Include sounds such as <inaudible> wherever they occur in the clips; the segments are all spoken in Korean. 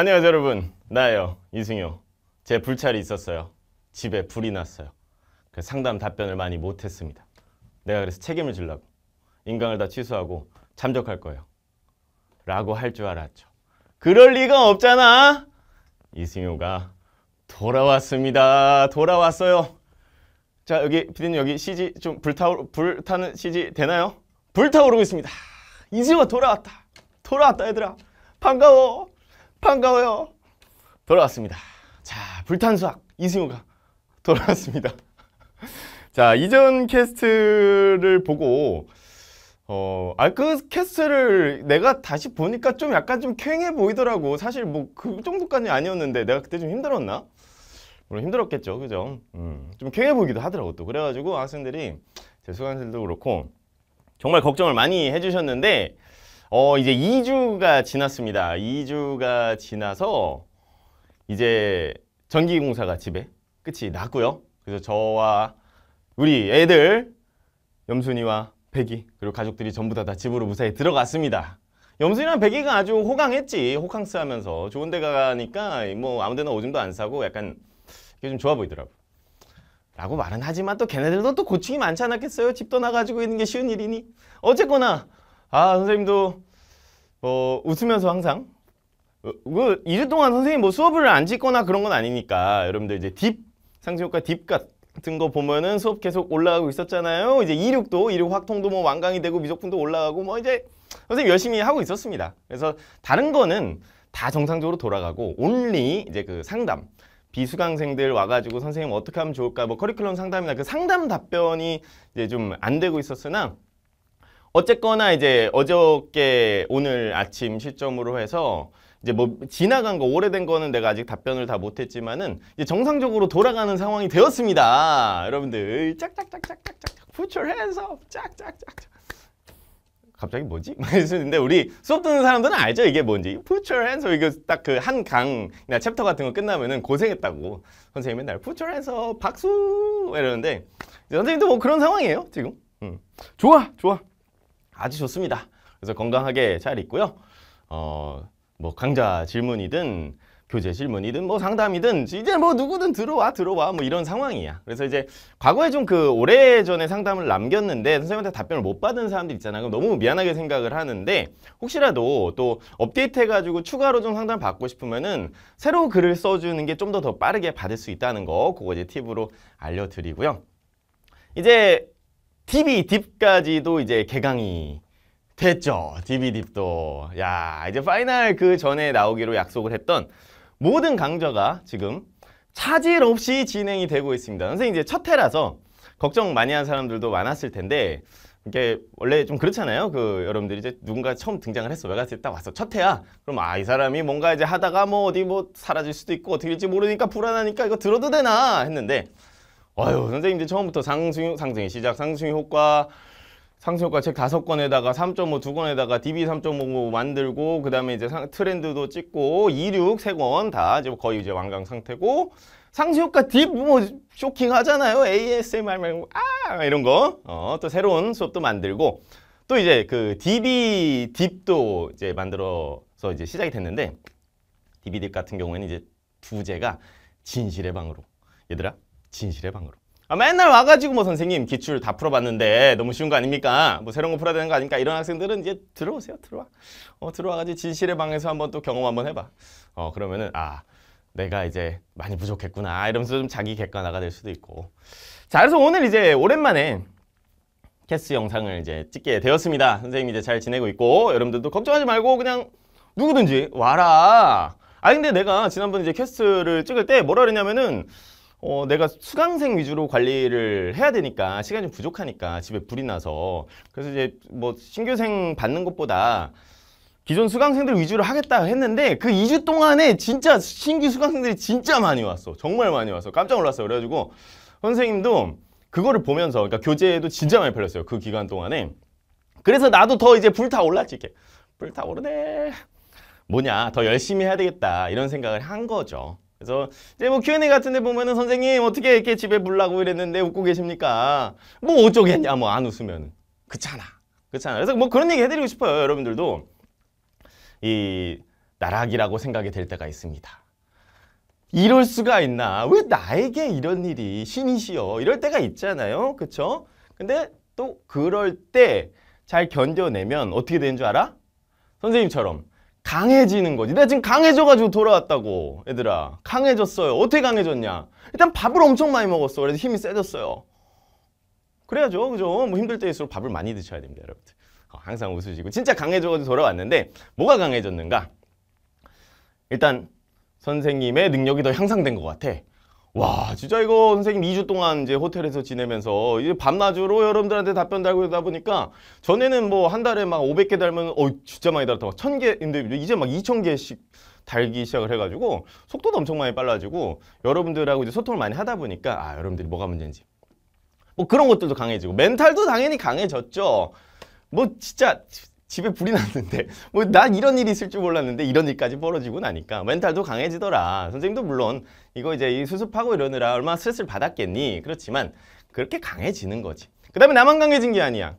안녕하세요 여러분 나예요 이승효 제 불찰이 있었어요 집에 불이 났어요 그 상담 답변을 많이 못했습니다 내가 그래서 책임을 질라고 인강을 다 취소하고 잠적할 거예요 라고 할 줄 알았죠 그럴 리가 없잖아 이승효가 돌아왔습니다 돌아왔어요 자 여기 피디님 여기 CG 좀 불타오, 불타는 CG 되나요? 불타오르고 있습니다 이승효가 돌아왔다 돌아왔다 얘들아 반가워 반가워요. 돌아왔습니다. 자, 불탄수학 이승우가 <laughs> 돌아왔습니다. 자, 이전 캐스트를 보고 어, 알크 아, 그 캐스트를 내가 다시 보니까 좀 약간 좀쾌해 보이더라고. 사실 뭐 그 정도까지 아니었는데 내가 그때 좀 힘들었나? 물론 힘들었겠죠, 그죠? 음, 좀 쾌해 보이기도 하더라고 또 그래가지고 학생들이 제 수강생들도 그렇고 정말 걱정을 많이 해주셨는데 어, 이제 2주가 지났습니다. 2주가 지나서 이제 전기공사가 집에 끝이 났고요. 그래서 저와 우리 애들 염순이와 백이 그리고 가족들이 전부 다, 다 집으로 무사히 들어갔습니다. 염순이랑 백이가 아주 호강했지. 호캉스 하면서 좋은 데 가니까 뭐 아무 데나 오줌도 안 싸고 약간 이게 좀 좋아 보이더라고. 라고 말은 하지만 또 걔네들도 또 고충이 많지 않았겠어요? 집도 나가지고 있는 게 쉬운 일이니? 어쨌거나 아 선생님도 뭐 웃으면서 항상 그 어, 2주 뭐 동안 선생님 뭐 수업을 안 짓거나 그런 건 아니니까 여러분들 이제 딥 상승효과 딥 같은 거 보면은 수업 계속 올라가고 있었잖아요. 이제 이륙도 이륙 확통도 뭐 완강이 되고 미적분도 올라가고 뭐 이제 선생님 열심히 하고 있었습니다. 그래서 다른 거는 다 정상적으로 돌아가고 온리 이제 그 상담 비수강생들 와가지고 선생님 어떻게 하면 좋을까 뭐 커리큘럼 상담이나 그 상담 답변이 이제 좀 안 되고 있었으나 어쨌거나 이제 어저께 오늘 아침 시점으로 해서 이제 뭐 지나간 거 오래된 거는 내가 아직 답변을 다 못했지만은 이제 정상적으로 돌아가는 상황이 되었습니다. 여러분들 짝짝짝짝짝짝 put your hands up 짝짝짝짝 갑자기 뭐지? 말했는데 <laughs> 우리 수업 듣는 사람들은 알죠 이게 뭔지 put your hands up 이거 딱 그 한 강이나 챕터 같은 거 끝나면은 고생했다고 선생님 맨날 put your hands up 박수 이러는데 이제 선생님도 뭐 그런 상황이에요 지금 음. 좋아 좋아 아주 좋습니다. 그래서 건강하게 잘 있고요. 어, 뭐 강좌 질문이든 교재 질문이든 뭐 상담이든 이제 뭐 누구든 들어와 들어와 뭐 이런 상황이야. 그래서 이제 과거에 좀 그 오래전에 상담을 남겼는데 선생님한테 답변을 못 받은 사람들 있잖아. 그럼 너무 미안하게 생각을 하는데 혹시라도 또 업데이트 해가지고 추가로 좀 상담 받고 싶으면은 새로 글을 써주는 게 좀 더더 더 빠르게 받을 수 있다는 거 그거 이제 팁으로 알려드리고요. 이제 DB 딥까지도 이제 개강이 됐죠. DB 딥도. 야, 이제 파이널 그 전에 나오기로 약속을 했던 모든 강좌가 지금 차질 없이 진행이 되고 있습니다. 선생님 이제 첫 해라서 걱정 많이 한 사람들도 많았을 텐데 이게 원래 좀 그렇잖아요. 그 여러분들이 이제 누군가 처음 등장을 했어. 외갓에 딱 왔어. 첫 해야. 그럼 아이 사람이 뭔가 이제 하다가 뭐 어디 뭐 사라질 수도 있고 어떻게 될지 모르니까 불안하니까 이거 들어도 되나 했는데 아유 선생님 이제 처음부터 상승 상승의 시작 상승 효과 상승 효과 책 다섯 권에다가 3.5 두 권에다가 DB 3.5 만들고 그다음에 이제 상, 트렌드도 찍고 26세권다 이제 거의 이제 완강 상태고 상승 효과 딥 뭐 쇼킹하잖아요 ASMR 말고 아 이런 거어또 새로운 수업도 만들고 또 이제 그 DB 딥도 이제 만들어서 이제 시작이 됐는데 DB 딥 같은 경우에는 이제 부제가 진실의 방으로 얘들아 진실의 방으로. 아, 맨날 와가지고 뭐 선생님 기출 다 풀어봤는데 너무 쉬운 거 아닙니까? 뭐 새로운 거 풀어야 되는 거 아닙니까? 이런 학생들은 이제 들어오세요. 들어와. 어, 들어와가지고 진실의 방에서 한번 또 경험 한번 해봐. 어, 그러면은 아 내가 이제 많이 부족했구나 이러면서 좀 자기 객관화가 될 수도 있고. 자 그래서 오늘 이제 오랜만에 캐스 영상을 이제 찍게 되었습니다. 선생님 이제 잘 지내고 있고 여러분들도 걱정하지 말고 그냥 누구든지 와라. 아 근데 내가 지난번 이제 캐스트를 찍을 때 뭐라 그랬냐면은 어, 내가 수강생 위주로 관리를 해야 되니까 시간이 좀 부족하니까 집에 불이 나서 그래서 이제 뭐 신규생 받는 것보다 기존 수강생들 위주로 하겠다 했는데 그 2주 동안에 진짜 신규 수강생들이 진짜 많이 왔어 정말 많이 왔어 깜짝 놀랐어 그래가지고 선생님도 그거를 보면서 그러니까 교재도 에 진짜 많이 팔렸어요 그 기간 동안에 그래서 나도 더 이제 불타올랐지 이렇게 불타오르네 뭐냐 더 열심히 해야 되겠다 이런 생각을 한 거죠 그래서 이제 뭐 Q&A 같은 데 보면은 선생님 어떻게 이렇게 집에 불라고 이랬는데 웃고 계십니까? 뭐 어쩌겠냐 뭐 안 웃으면 그렇잖아 그렇잖아 그래서 뭐 그런 얘기 해드리고 싶어요 여러분들도 이 나락이라고 생각이 될 때가 있습니다 이럴 수가 있나 왜 나에게 이런 일이 신이시여 이럴 때가 있잖아요 그쵸? 근데 또 그럴 때 잘 견뎌내면 어떻게 되는 줄 알아? 선생님처럼 강해지는 거지. 내가 지금 강해져가지고 돌아왔다고. 얘들아. 강해졌어요. 어떻게 강해졌냐. 일단 밥을 엄청 많이 먹었어. 그래서 힘이 세졌어요. 그래야죠. 그죠? 뭐 힘들 때일수록 밥을 많이 드셔야 됩니다. 여러분들. 어, 항상 웃으시고. 진짜 강해져가지고 돌아왔는데 뭐가 강해졌는가? 일단 선생님의 능력이 더 향상된 것 같아. 와 진짜 이거 선생님 2주 동안 이제 호텔에서 지내면서 이제 밤낮으로 여러분들한테 답변 달고 있다 보니까 전에는 뭐 한 달에 막 500개 달면 어 진짜 많이 달았다 막 1000개인데 이제 막 2000개씩 달기 시작을 해가지고 속도도 엄청 많이 빨라지고 여러분들하고 이제 소통을 많이 하다 보니까 아 여러분들이 뭐가 문제인지 뭐 그런 것들도 강해지고 멘탈도 당연히 강해졌죠 뭐 진짜 집에 불이 났는데 <laughs> 뭐 난 이런 일이 있을 줄 몰랐는데 이런 일까지 벌어지고 나니까 멘탈도 강해지더라 선생님도 물론 이거 이제 이 수습하고 이러느라 얼마나 스트레스를 받았겠니 그렇지만 그렇게 강해지는 거지 그 다음에 나만 강해진 게 아니야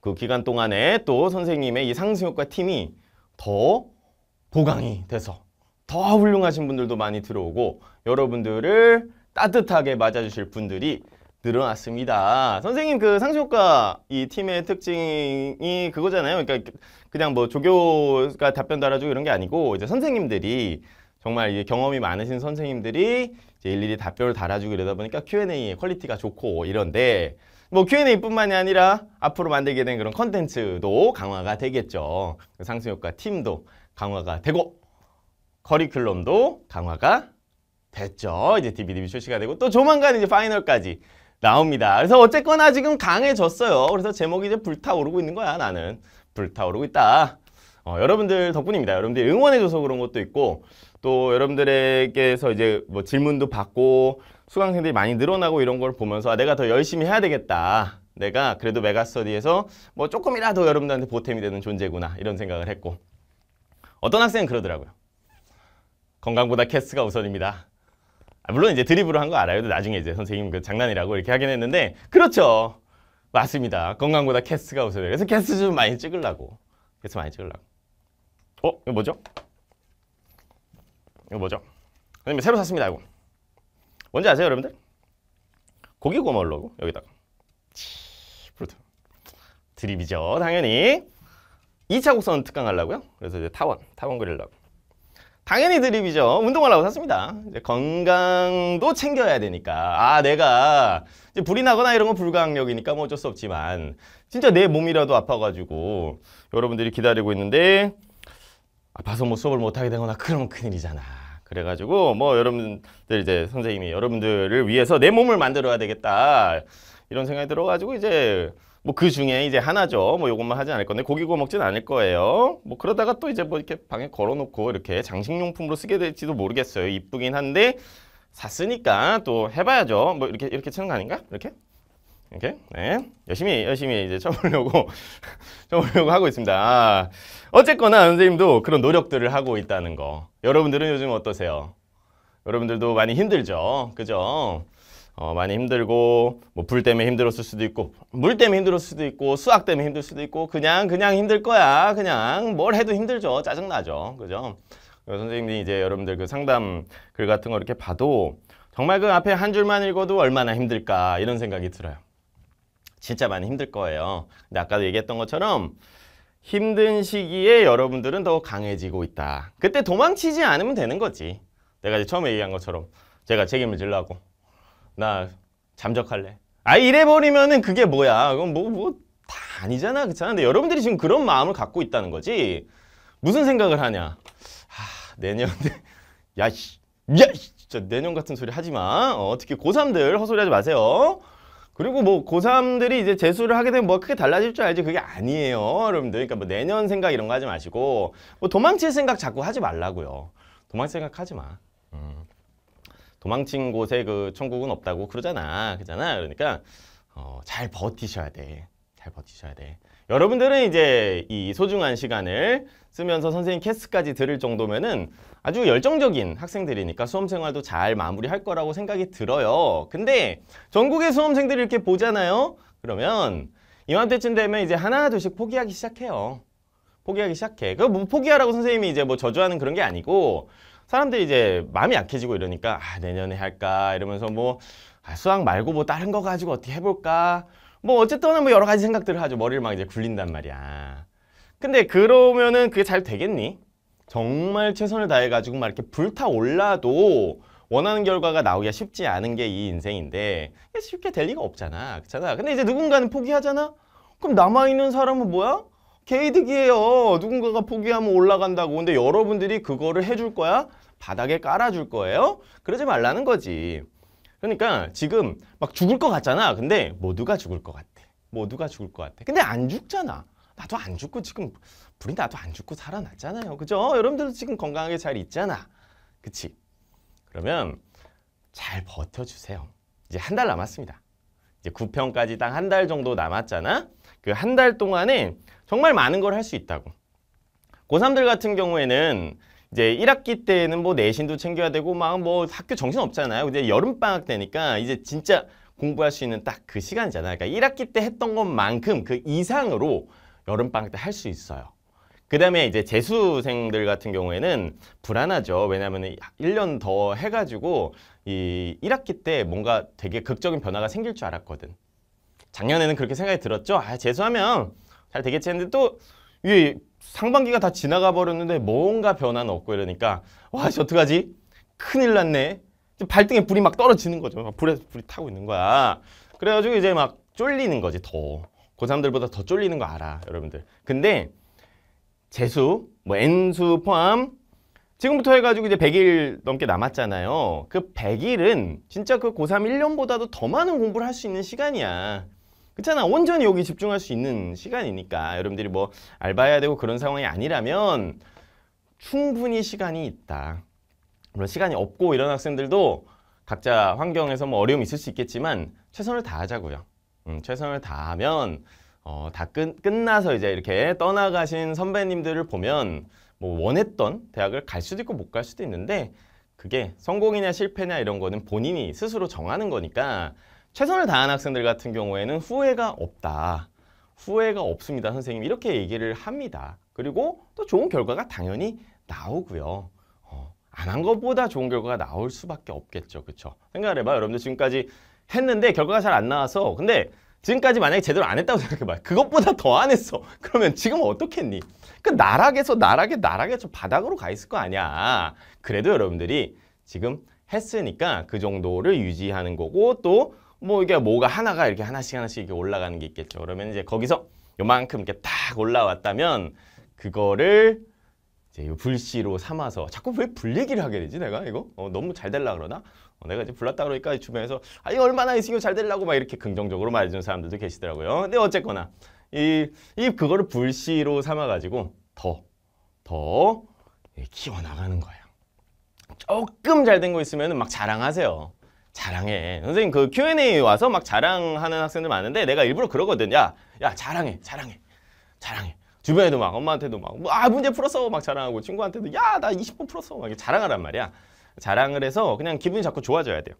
그 기간 동안에 또 선생님의 이 상승효과 팀이 더 보강이 돼서 더 훌륭하신 분들도 많이 들어오고 여러분들을 따뜻하게 맞아주실 분들이 늘어났습니다. 선생님 그 상시효과 이 팀의 특징이 그거잖아요. 그러니까 그냥 뭐 조교가 답변 달아주고 이런 게 아니고 이제 선생님들이 정말 이제 경험이 많으신 선생님들이 이제 일일이 답변을 달아주고 이러다 보니까 Q&A의 퀄리티가 좋고 이런데 뭐 Q&A뿐만이 아니라 앞으로 만들게 된 그런 컨텐츠도 강화가 되겠죠. 그 상승효과 팀도 강화가 되고 커리큘럼도 강화가 됐죠. 이제 DBDB 출시가 되고 또 조만간 이제 파이널까지 나옵니다. 그래서 어쨌거나 지금 강해졌어요. 그래서 제목이 이제 불타오르고 있는 거야 나는. 불타오르고 있다. 어, 여러분들 덕분입니다. 여러분들 응원해줘서 그런 것도 있고 또 여러분들에게서 이제 뭐 질문도 받고 수강생들이 많이 늘어나고 이런 걸 보면서 아, 내가 더 열심히 해야 되겠다. 내가 그래도 메가스터디에서 뭐 조금이라도 여러분들한테 보탬이 되는 존재구나 이런 생각을 했고 어떤 학생은 그러더라고요. 건강보다 캐스가 우선입니다. 아, 물론 이제 드립으로 한 거 알아요. 나중에 이제 선생님 그 장난이라고 이렇게 하긴 했는데 그렇죠. 맞습니다. 건강보다 캐스가 우세요 그래서 캐스 좀 많이 찍으려고. 그래서 많이 찍으려고. 어? 이거 뭐죠? 이거 뭐죠? 선생님 새로 샀습니다. 이거. 뭔지 아세요 여러분들? 고기 구워 먹으려고 여기다가. 프루트. 드립이죠. 당연히. 2차 곡선 특강하려고요. 그래서 이제 타원, 타원 그리려고. 당연히 드립이죠. 운동하려고 샀습니다. 이제 건강도 챙겨야 되니까. 아, 내가 불이 나거나 이런 건 불가항력이니까 뭐 어쩔 수 없지만 진짜 내 몸이라도 아파가지고 여러분들이 기다리고 있는데 아파서 뭐 수업을 못하게 되거나 그러면 큰일이잖아. 그래가지고 뭐 여러분들 이제 선생님이 여러분들을 위해서 내 몸을 만들어야 되겠다 이런 생각이 들어가지고 이제 뭐그 중에 이제 하나죠. 뭐 요것만 하진 않을 건데 고기 구워 먹진 않을 거예요. 뭐 그러다가 또 이제 뭐 이렇게 방에 걸어놓고 이렇게 장식용품으로 쓰게 될지도 모르겠어요. 이쁘긴 한데 샀으니까 또 해봐야죠. 뭐 이렇게 이렇게 치는 거 아닌가? 이렇게? 이렇게 네 열심히 열심히 이제 쳐보려고 <laughs> 쳐보려고 하고 있습니다. 아, 어쨌거나 선생님도 그런 노력들을 하고 있다는 거. 여러분들은 요즘 어떠세요? 여러분들도 많이 힘들죠, 그죠? 어, 많이 힘들고 뭐불 때문에 힘들었을 수도 있고 물 때문에 힘들었을 수도 있고 수학 때문에 힘들 수도 있고 그냥 그냥 힘들 거야 그냥 뭘 해도 힘들죠 짜증나죠 그죠 선생님이 이제 여러분들 그 상담 글 같은 거 이렇게 봐도 정말 그 앞에 한 줄만 읽어도 얼마나 힘들까 이런 생각이 들어요 진짜 많이 힘들 거예요 근데 아까도 얘기했던 것처럼 힘든 시기에 여러분들은 더 강해지고 있다 그때 도망치지 않으면 되는 거지 내가 이제 처음에 얘기한 것처럼 제가 책임을 질라고 나 잠적할래. 아 이래버리면은 그게 뭐야. 그건 뭐 뭐 다 아니잖아. 그렇잖아. 근데 여러분들이 지금 그런 마음을 갖고 있다는 거지. 무슨 생각을 하냐. 아 내년에 <laughs> 야씨 야씨 진짜 내년 같은 소리 하지마. 어, 특히 고3들 허소리 하지 마세요. 그리고 뭐 고3들이 이제 재수를 하게 되면 뭐 크게 달라질 줄 알지 그게 아니에요 여러분들 그러니까 뭐 내년 생각 이런 거 하지 마시고 뭐 도망칠 생각 자꾸 하지 말라고요 도망칠 생각 하지 마 음. 도망친 곳에 그 천국은 없다고 그러잖아. 그잖아. 그러니까 어, 잘 버티셔야 돼. 잘 버티셔야 돼. 여러분들은 이제 이 소중한 시간을 쓰면서 선생님 캐스까지 들을 정도면은 아주 열정적인 학생들이니까 수험생활도 잘 마무리할 거라고 생각이 들어요. 근데 전국의 수험생들이 이렇게 보잖아요. 그러면 이맘때쯤 되면 이제 하나 둘씩 포기하기 시작해요. 포기하기 시작해. 그뭐 포기하라고 선생님이 이제 뭐 저주하는 그런 게 아니고 사람들이 이제 마음이 약해지고 이러니까 아, 내년에 할까 이러면서 뭐 아, 수학 말고 뭐 다른 거 가지고 어떻게 해볼까 뭐 어쨌든 뭐 여러 가지 생각들을 하죠. 머리를 막 이제 굴린단 말이야. 근데 그러면은 그게 잘 되겠니? 정말 최선을 다해가지고 막 이렇게 불타올라도 원하는 결과가 나오기가 쉽지 않은 게 이 인생인데 쉽게 될 리가 없잖아. 그렇잖아. 근데 이제 누군가는 포기하잖아? 그럼 남아있는 사람은 뭐야? 개이득이에요. 누군가가 포기하면 올라간다고. 근데 여러분들이 그거를 해줄 거야? 바닥에 깔아줄 거예요? 그러지 말라는 거지. 그러니까 지금 막 죽을 것 같잖아. 근데 모두가 죽을 것 같아. 모두가 죽을 것 같아. 근데 안 죽잖아. 나도 안 죽고 지금 불이 나도 안 죽고 살아났잖아요. 그죠? 여러분들도 지금 건강하게 잘 있잖아. 그치? 그러면 잘 버텨주세요. 이제 한 달 남았습니다. 이제 9편까지 딱 한 달 정도 남았잖아. 그 한 달 동안에 정말 많은 걸 할 수 있다고. 고3들 같은 경우에는 이제 1학기 때는 뭐 내신도 챙겨야 되고 막 뭐 학교 정신 없잖아요. 근데 여름방학 되니까 이제 진짜 공부할 수 있는 딱 그 시간이잖아요. 그러니까 1학기 때 했던 것만큼 그 이상으로 여름방학 때 할 수 있어요. 그 다음에 이제 재수생들 같은 경우에는 불안하죠. 왜냐하면 1년 더 해가지고 이 1학기 때 뭔가 되게 극적인 변화가 생길 줄 알았거든. 작년에는 그렇게 생각이 들었죠. 아, 재수하면 잘 되겠지 했는데 또 이게 상반기가 다 지나가 버렸는데 뭔가 변화는 없고 이러니까 와, 이씨 어떡하지? 큰일 났네. 발등에 불이 막 떨어지는 거죠. 막 불에 불이 타고 있는 거야. 그래가지고 이제 막 쫄리는 거지, 더. 고3들보다 그 더 쫄리는 거 알아, 여러분들. 근데 재수, 뭐 N수 포함 지금부터 해가지고 이제 100일 넘게 남았잖아요. 그 100일은 진짜 그 고3 1년보다도 더 많은 공부를 할 수 있는 시간이야. 그렇잖아 온전히 여기 집중할 수 있는 시간이니까 여러분들이 뭐 알바해야 되고 그런 상황이 아니라면 충분히 시간이 있다 물론 시간이 없고 이런 학생들도 각자 환경에서 뭐 어려움이 있을 수 있겠지만 최선을 다하자고요 음, 최선을 다하면 어, 다 끝, 끝나서 이제 이렇게 떠나가신 선배님들을 보면 뭐 원했던 대학을 갈 수도 있고 못 갈 수도 있는데 그게 성공이냐 실패냐 이런 거는 본인이 스스로 정하는 거니까 최선을 다한 학생들 같은 경우에는 후회가 없다. 후회가 없습니다, 선생님. 이렇게 얘기를 합니다. 그리고 또 좋은 결과가 당연히 나오고요. 어, 안한 것보다 좋은 결과가 나올 수밖에 없겠죠. 그렇죠? 생각을해봐 여러분들 지금까지 했는데 결과가 잘 안 나와서 근데 지금까지 만약에 제대로 안 했다고 <laughs> 생각해봐요. 그것보다 더 안 했어. 그러면 지금 어떻게 했니? 그 나락에서 나락에 나락에 저 바닥으로 가 있을 거 아니야. 그래도 여러분들이 지금 했으니까 그 정도를 유지하는 거고 또뭐 이게 뭐가 하나가 이렇게 하나씩 하나씩 이렇게 올라가는 게 있겠죠. 그러면 이제 거기서 요만큼 이렇게 딱 올라왔다면 그거를 이제 요 불씨로 삼아서 자꾸 왜불리기를 하게 되지 내가 이거 어, 너무 잘 될라 그러나 어, 내가 이제 불났다 그러니까 주변에서 아 이거 얼마나 이승효 잘 될라고 막 이렇게 긍정적으로 말해주는 사람들도 계시더라고요 근데 어쨌거나 이, 이 그거를 불씨로 삼아가지고 더 더 키워나가는 거예요 조금 잘 된 거 있으면 막 자랑하세요 자랑해. 선생님 그 Q&A 와서 막 자랑하는 학생들 많은데 내가 일부러 그러거든. 야, 야 자랑해, 자랑해, 자랑해. 주변에도 막 엄마한테도 막아 뭐, 문제 풀었어 막 자랑하고 친구한테도 야나 20번 풀었어 막 자랑하란 말이야. 자랑을 해서 그냥 기분이 자꾸 좋아져야 돼요.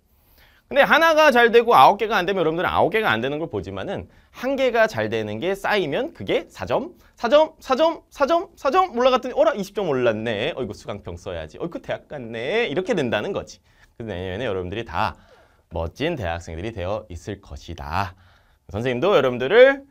근데 하나가 잘 되고 아홉 개가 안 되면 여러분들은 아홉 개가 안 되는 걸 보지만은 한 개가 잘 되는 게 쌓이면 그게 사점사점사점사점사점 올라갔더니 어라 20점 올랐네. 어이구 수강평 써야지. 어이구 대학 갔네. 이렇게 된다는 거지. 그 내년에 여러분들이 다 멋진 대학생들이 되어 있을 것이다. 선생님도 여러분들을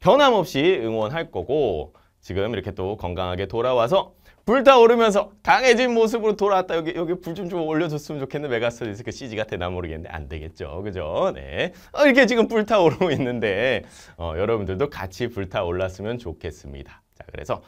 변함없이 응원할 거고 지금 이렇게 또 건강하게 돌아와서 불타오르면서 강해진 모습으로 돌아왔다. 여기 여기 불 좀 좀 올려줬으면 좋겠는 메가스터 디스크 CG가 되나 모르겠는데 안 되겠죠. 그죠? 네. 어, 이렇게 지금 불타오르고 있는데 어, 여러분들도 같이 불타올랐으면 좋겠습니다. 자, 그래서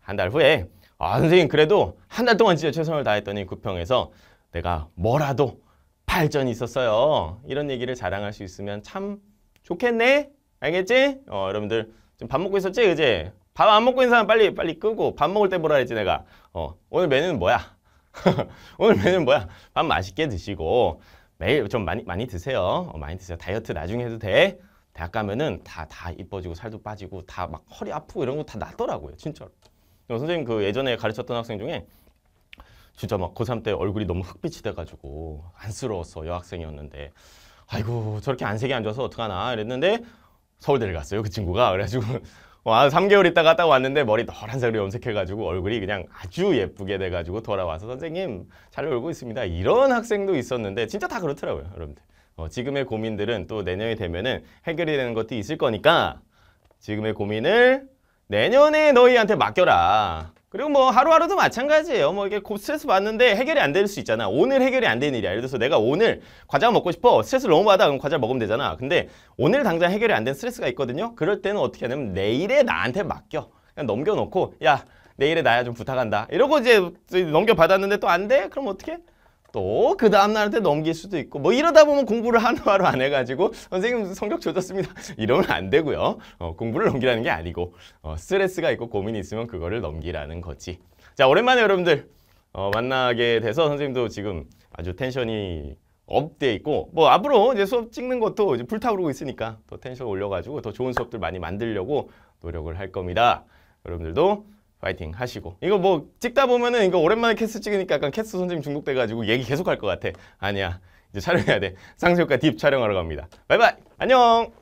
한 달 후에 아, 선생님 그래도 한 달 동안 진짜 최선을 다했더니 구평에서 내가 뭐라도 발전이 있었어요. 이런 얘기를 자랑할 수 있으면 참 좋겠네. 알겠지? 어, 여러분들 지금 밥 먹고 있었지? 그제밥 안 먹고 있는 사람 빨리 빨리 끄고 밥 먹을 때 뭐라 했지 내가? 어, 오늘 메뉴는 뭐야? <laughs> 오늘 메뉴는 뭐야? 밥 맛있게 드시고 매일 좀 많이 많이 드세요. 어, 많이 드세요. 다이어트 나중에 해도 돼. 대학 가면은 다 다 이뻐지고 살도 빠지고 다 막 허리 아프고 이런 거 다 낫더라고요. 진짜로. 어, 선생님 그 예전에 가르쳤던 학생 중에 진짜 막 고3 때 얼굴이 너무 흑빛이 돼가지고 안쓰러웠어 여학생이었는데 아이고 저렇게 안색이 안 좋아서 어떡하나 이랬는데 서울대를 갔어요 그 친구가 그래가지고 <laughs> 와 3개월 있다가 딱 왔는데 머리 노란색으로 염색해가지고 얼굴이 그냥 아주 예쁘게 돼가지고 돌아와서 선생님 잘 놀고 있습니다 이런 학생도 있었는데 진짜 다 그렇더라고요 여러분들 어, 지금의 고민들은 또 내년이 되면은 해결이 되는 것도 있을 거니까 지금의 고민을 내년에 너희한테 맡겨라 그리고 뭐 하루하루도 마찬가지예요. 뭐 이게 곧 스트레스 받는데 해결이 안 될 수 있잖아. 오늘 해결이 안 되는 일이야. 예를 들어서 내가 오늘 과자 먹고 싶어. 스트레스를 너무 받아. 그럼 과자 먹으면 되잖아. 근데 오늘 당장 해결이 안 된 스트레스가 있거든요. 그럴 때는 어떻게 하냐면 내일에 나한테 맡겨. 그냥 넘겨놓고 야 내일에 나야 좀 부탁한다. 이러고 이제 넘겨받았는데 또 안 돼? 그럼 어떻게? 또그 다음날한테 넘길 수도 있고 뭐 이러다 보면 공부를 한루하루안 해가지고 선생님 성적 조졌습니다 <laughs> 이러면 안 되고요 어, 공부를 넘기라는 게 아니고 어, 스트레스가 있고 고민이 있으면 그거를 넘기라는 거지 자 오랜만에 여러분들 어, 만나게 돼서 선생님도 지금 아주 텐션이 업돼 있고 뭐 앞으로 이제 수업 찍는 것도 이제 불타오르고 있으니까 더 텐션 올려가지고 더 좋은 수업들 많이 만들려고 노력을 할 겁니다 여러분들도 파이팅 하시고 이거 뭐 찍다 보면은 이거 오랜만에 캐스 찍으니까 약간 캐스 선생님 중독돼가지고 얘기 계속 할것 같아 아니야 이제 촬영해야 돼 상세효과 딥 촬영하러 갑니다 바이바이 안녕